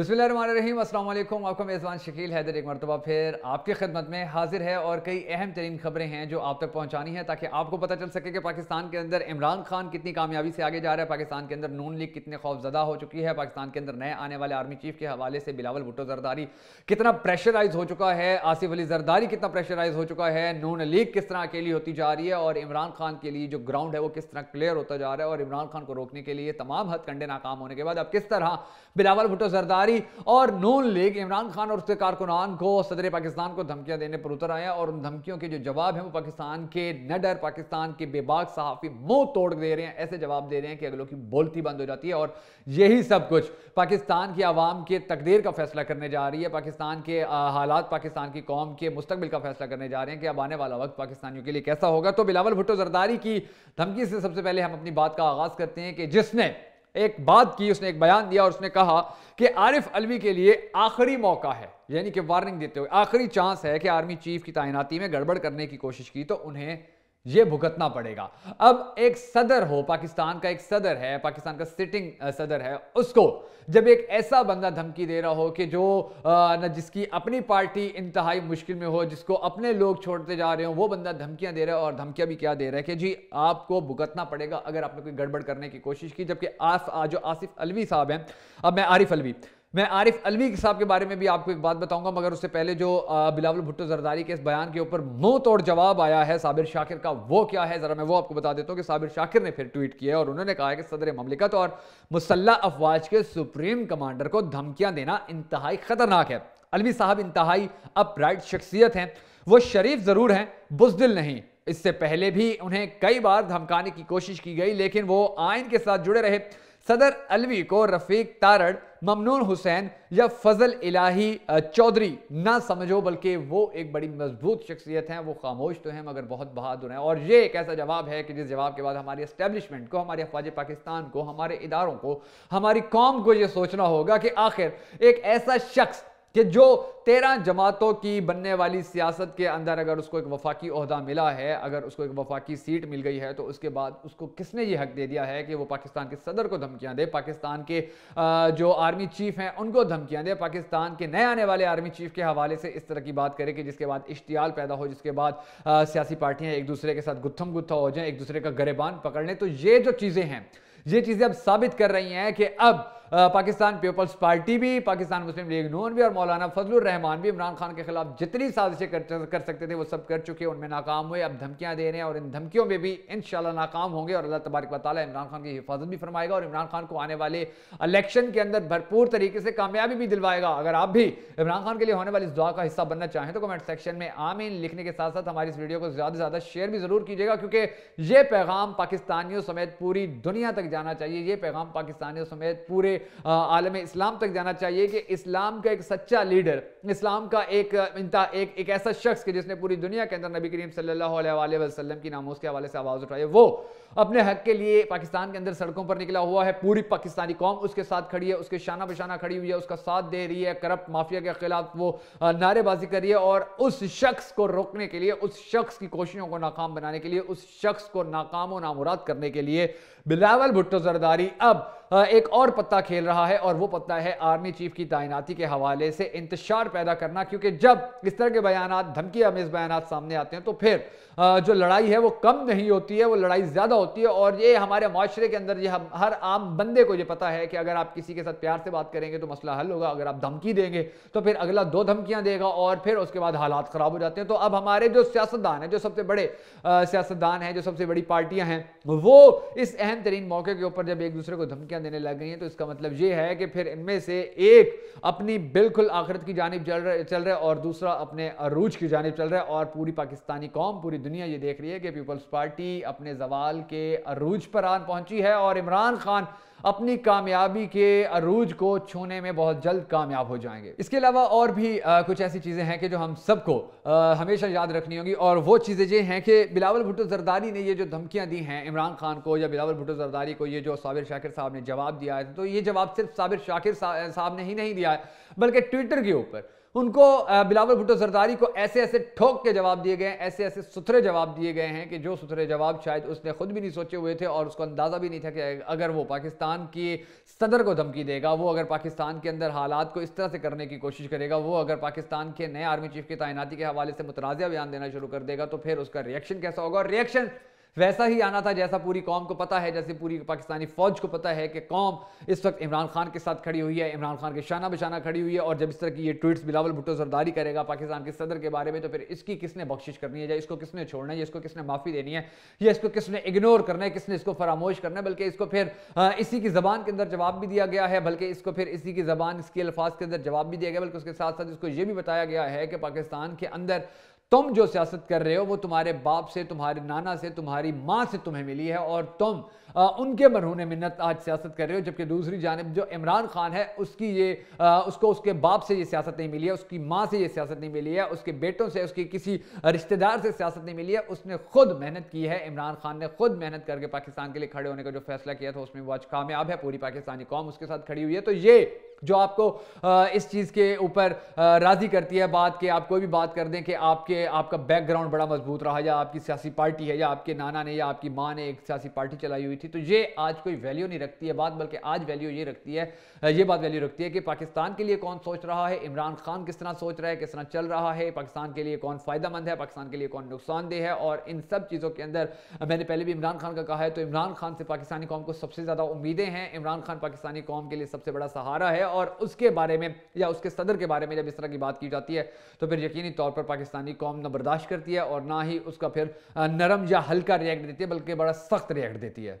बसमीम अल्लाम आपका मेज़बान शकील हैदर एक मरतबा फिर आपकी खदमत में हाजिर है और कई अहम तरीन खबरें हैं जो आप तक पहुँचानी है ताकि आपको पता चल सके कि पाकिस्तान के अंदर इमरान खान कितनी कामयाबी से आगे जा रहा है पाकिस्तान के अंदर नून लीग कितने खौफजदा हो चुकी है पाकिस्तान के अंदर नए आने वाले आर्मी चीफ के हवाले से बिलावल भुट्टो जरदारी कितना प्रेशराइज हो चुका है आसिफ अली जरदारी कितना प्रेशराइज हो चुका है नून लीग किस तरह अकेली होती जा रही है और इमरान खान के लिए जो ग्राउंड है वो किस तरह क्लियर होता जा रहा है और इमरान खान को रोकने के लिए तमाम हथकंडे नाकाम होने के बाद अब किस तरह बिलावल भुट्टो जरदारी जारी और नून लीग इमरान खान और उसके कारकुनान को सदर पाकिस्तान को धमकियां देने पर उतर आया और उन धमकियों के जो जवाब हैं वो पाकिस्तान के नडर पाकिस्तान के बेबाक सहाफ़ी मुंह तोड़ दे रहे हैं ऐसे जवाब दे रहे हैं कि अगलों की बोलती बंद हो जाती है और यही सब कुछ पाकिस्तान की आवाम के तकदीर का फैसला करने जा रही है पाकिस्तान के हालात पाकिस्तान की कौम के मुस्तबिल का फैसला करने जा रहे हैं कि अब आने वाला वक्त पाकिस्तानियों के लिए कैसा होगा तो बिलावल भुट्टो जरदारी की धमकी से सबसे पहले हम अपनी बात का आगाज़ करते हैं कि जिसने एक बात की उसने एक बयान दिया और उसने कहा कि आरिफ अलवी के लिए आखिरी मौका है यानी कि वार्निंग देते हुए आखिरी चांस है कि आर्मी चीफ की तैनाती में गड़बड़ करने की कोशिश की तो उन्हें ये भुगतना पड़ेगा अब एक सदर हो पाकिस्तान का एक सदर है पाकिस्तान का सिटिंग सदर है उसको जब एक ऐसा बंदा धमकी दे रहा हो कि जो न जिसकी अपनी पार्टी इंतहाई मुश्किल में हो जिसको अपने लोग छोड़ते जा रहे हो वो बंदा धमकियां दे रहा है और धमकियां भी क्या दे रहा है कि जी आपको भुगतना पड़ेगा अगर आपने कोई गड़बड़ करने की कोशिश की जबकि आस जो आसिफ अलवी साहब हैं अब मैं आरिफ अलवी मैं आरिफ अलवी साहब के बारे में भी आपको एक बात बताऊंगा मगर उससे पहले जो बिलावल भुट्टो जरदारी के इस बयान के ऊपर मुंह तोड़ जवाब आया है साबिर शाकिर का वो क्या है जरा मैं वो आपको बता देता हूँ कि साबिर शाकिर ने फिर ट्वीट किया और उन्होंने कहा कि सदर ममलिकत और मुसल्ला अफवाज के सुप्रीम कमांडर को धमकियां देना इंतहाई खतरनाक है अलवी साहब इंतहाई अपराइट शख्सियत हैं वो शरीफ ज़रूर हैं बुजदिल नहीं इससे पहले भी उन्हें कई बार धमकाने की कोशिश की गई लेकिन वो आयन के साथ जुड़े रहे सदर अलवी को रफीक तारड़ ममनून हुसैन या फजल इलाही चौधरी ना समझो बल्कि वो एक बड़ी मजबूत शख्सियत हैं वो खामोश तो हैं मगर बहुत बहादुर हैं और ये एक ऐसा जवाब है कि जिस जवाब के बाद हमारी इस्टेब्लिशमेंट को हमारे अफवाज पाकिस्तान को हमारे इदारों को हमारी कौम को ये सोचना होगा कि आखिर एक ऐसा शख्स कि जो तेरह जमातों की बनने वाली सियासत के अंदर अगर उसको एक वफाकी अहदा मिला है अगर उसको एक वफाकी सीट मिल गई है तो उसके बाद उसको किसने ये हक दे दिया है कि वो पाकिस्तान के सदर को धमकियां दे पाकिस्तान के जो आर्मी चीफ हैं उनको धमकियां दे पाकिस्तान के नए आने वाले आर्मी चीफ के हवाले से इस तरह की बात करे कि जिसके बाद इश्तियाल पैदा हो जिसके बाद सियासी पार्टियाँ एक दूसरे के साथ गुत्थम गुत्था हो जाए एक दूसरे का गरेबान पकड़ लें तो ये जो चीज़ें हैं ये चीज़ें अब साबित कर रही हैं कि अब पाकिस्तान पीपल्स पार्टी भी पाकिस्तान मुस्लिम लीग नून भी और मौलाना फजलुर रहमान भी इमरान खान के खिलाफ जितनी साजिशें कर, कर सकते थे वो सब कर चुके हैं उनमें नाकाम हुए अब धमकियां दे रहे हैं और इन धमकियों में भी इन नाकाम होंगे और अल्लाह तबारक वाली इमरान खान की हिफाजत भी फरमाएगा और इमरान खान को आने वाले इलेक्शन के अंदर भरपूर तरीके से कामयाबी भी दिलवाएगा अगर आप भी इमरान खान के लिए होने वाले इस दुआ का हिस्सा बनना चाहें तो कमेंट सेक्शन में आमीन लिखने के साथ साथ हमारी इस वीडियो को ज़्यादा से ज़्यादा शेयर भी ज़रूर कीजिएगा क्योंकि ये पैगाम पाकिस्तानियों समेत पूरी दुनिया तक जाना चाहिए ये पैगाम पाकिस्तानियों समेत पूरे आलम इस्लाम तक जाना चाहिए कि इस्लाम का एक सच्चा लीडर इस्लाम का एक इंता एक एक ऐसा शख्स कि जिसने पूरी दुनिया के अंदर नबी करीम सल्लाम की नामोज के हवाले से आवाज़ उठाई वो अपने हक के लिए पाकिस्तान के अंदर सड़कों पर निकला हुआ है पूरी पाकिस्तानी कौम उसके साथ खड़ी है उसके शाना बशाना खड़ी हुई है उसका साथ दे रही है करप्ट माफिया के खिलाफ वो नारेबाजी कर रही है और उस शख्स को रोकने के लिए उस शख्स की कोशिशों को नाकाम बनाने के लिए उस शख्स को नाकाम और नामुराद करने के लिए बिलावल भुट्टो जरदारी अब एक और पत्ता खेल रहा है और वो पत्ता है आर्मी चीफ की तैनाती के हवाले से इंतशार पैदा करना क्योंकि जब इस तरह के बयान धमकी अमेज बयान सामने आते हैं तो फिर जो लड़ाई है वो कम नहीं होती है वो लड़ाई ज़्यादा होती है और ये हमारे माशरे के अंदर ये हम हर आम बंदे को ये पता है कि अगर आप किसी के साथ प्यार से बात करेंगे तो मसला हल होगा अगर आप धमकी देंगे तो फिर अगला दो धमकियां देगा और फिर उसके बाद हालात ख़राब हो जाते हैं तो अब हमारे जो सियासतदान है जो सबसे बड़े सियासतदान हैं जो सबसे बड़ी पार्टियां हैं वो इस अहम तरीन मौके के ऊपर जब एक दूसरे को धमकियां धमकियां देने लग गई हैं तो इसका मतलब ये है कि फिर इनमें से एक अपनी बिल्कुल आखिरत की जानब चल रहा चल रहा है और दूसरा अपने अरूज की जानब चल रहा है और पूरी पाकिस्तानी कौम पूरी दुनिया ये देख रही है कि पीपल्स पार्टी अपने जवाल के अरूज पर आन पहुंची है और इमरान खान अपनी कामयाबी के अरूज को छूने में बहुत जल्द कामयाब हो जाएंगे इसके अलावा और भी आ, कुछ ऐसी चीज़ें हैं कि जो हम सबको हमेशा याद रखनी होगी और वो चीज़ें ये हैं कि बिलावल भुट्टो जरदारी ने ये जो धमकियां दी हैं इमरान खान को या बिलावल भुट्टो जरदारी को ये जो साबिर शाकिर साहब ने जवाब दिया है तो ये जवाब सिर्फ साबिर शाकिर साहब ने ही नहीं दिया है बल्कि ट्विटर के ऊपर उनको बिलावल भुट्टो सरदारी को ऐसे ऐसे ठोक के जवाब दिए गए हैं ऐसे ऐसे सुथरे जवाब दिए गए हैं कि जो सुथरे जवाब शायद उसने खुद भी नहीं सोचे हुए थे और उसको अंदाज़ा भी नहीं था कि अगर वो पाकिस्तान की सदर को धमकी देगा वो अगर पाकिस्तान के अंदर हालात को इस तरह से करने की कोशिश करेगा वो अगर पाकिस्तान के नए आर्मी चीफ की तैनाती के हवाले से मुतराजा बयान देना शुरू कर देगा तो फिर उसका रिएक्शन कैसा होगा और रिएक्शन वैसा ही आना था जैसा पूरी कौम को पता है जैसे पूरी पाकिस्तानी फौज को पता है कि कौम इस वक्त इमरान खान के साथ खड़ी हुई है इमरान खान के शाना बशाना खड़ी हुई है और जब इस तरह की ये ट्वीट्स बिलावल भुट्टो सरदारी करेगा पाकिस्तान के सदर के बारे में तो फिर इसकी किसने बख्शिश करनी है या इसको किसने छोड़ना है इसको किसने माफ़ी देनी है या इसको किसने इग्नोर करना है किसने इसको फरामोश करना है बल्कि इसको फिर इसी की ज़बान के अंदर जवाब भी दिया गया है बल्कि इसको फिर इसी की ज़बान इसके अल्फाज के अंदर जवाब भी दिया गया बल्कि उसके साथ साथ इसको ये भी बताया गया है कि पाकिस्तान के अंदर तुम जो सियासत कर रहे हो वो तुम्हारे बाप से तुम्हारे नाना से तुम्हारी माँ से तुम्हें मिली है और तुम आ, उनके मरहून मिन्नत आज सियासत कर रहे हो जबकि दूसरी जानब जो इमरान खान है उसकी ये आ, उसको उसके बाप से ये सियासत नहीं मिली है उसकी माँ से ये सियासत नहीं मिली है उसके बेटों से उसके किसी रिश्तेदार से सियासत नहीं मिली है उसने खुद मेहनत की है इमरान खान ने खुद मेहनत करके पाकिस्तान के लिए खड़े होने का जो फैसला किया था उसमें वो आज कामयाब है पूरी पाकिस्तानी कौम उसके साथ खड़ी हुई है तो ये जो आपको इस चीज़ के ऊपर राज़ी करती है बात के आप कोई भी बात कर दें कि आपके आपका बैकग्राउंड बड़ा मजबूत रहा या आपकी सियासी पार्टी है या आपके नाना ने या आपकी माँ ने एक सियासी पार्टी चलाई हुई थी तो ये आज कोई वैल्यू नहीं रखती है बात बल्कि आज वैल्यू ये रखती है ये बात वैल्यू रखती है कि पाकिस्तान के लिए कौन सोच रहा है इमरान खान किस तरह सोच रहा है किस तरह चल रहा है पाकिस्तान के लिए कौन फ़ायदा है पाकिस्तान के लिए कौन नुकसानदेह है और इन सब चीज़ों के अंदर मैंने पहले भी इमरान खान का कहा है तो इमरान खान से पाकिस्तानी कौम को सबसे ज़्यादा उम्मीदें हैं इमरान खान पाकिस्तानी कौम के लिए सबसे बड़ा सहारा है और उसके बारे में या उसके सदर के बारे में जब इस तरह की बात की जाती है तो फिर यकीनी तौर पर पाकिस्तानी कौम ना बर्दाश्त करती है और ना ही उसका फिर नरम या हल्का रिएक्ट देती है बल्कि बड़ा सख्त रिएक्ट देती है